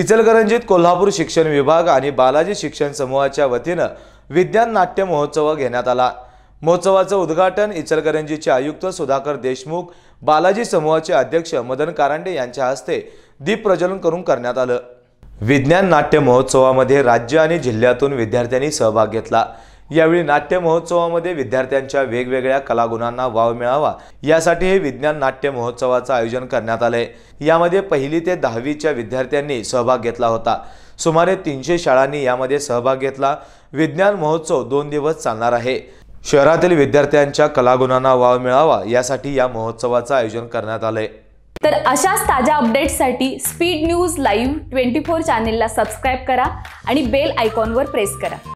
इचलकरंजीत कोल्हापूर शिक्षण विभाग आणि बालाजी शिक्षण समूहाच्या वतीनं विज्ञान नाट्य महोत्सव घेण्यात आला महोत्सवाचं उद्घाटन इचलकरंजीचे आयुक्त सुधाकर देशमुख बालाजी समूहाचे अध्यक्ष मदन कारांडे यांच्या हस्ते दीप प्रज्वलन करून करण्यात आलं विज्ञान नाट्य महोत्सवामध्ये राज्य आणि जिल्ह्यातून विद्यार्थ्यांनी सहभाग घेतला यावेळी नाट्य महोत्सवामध्ये विद्यार्थ्यांच्या वेगवेगळ्या कलागुणांना वाव मिळावा यासाठी हे विज्ञान नाट्य महोत्सवाचं आयोजन करण्यात आले यामध्ये पहिली ते दहावीच्या विद्यार्थ्यांनी सहभाग घेतला होता सुमारे तीनशे शाळांनी यामध्ये सहभाग घेतला विज्ञान महोत्सव दोन दिवस चालणार आहे शहरातील विद्यार्थ्यांच्या कलागुणांना वाव मिळावा यासाठी या महोत्सवाचं आयोजन करण्यात आलंय तर अशाच ताज्या अपडेट्ससाठी speed news live twenty four चॅनेलला सबस्क्राईब करा आणि बेल आयकॉनवर प्रेस करा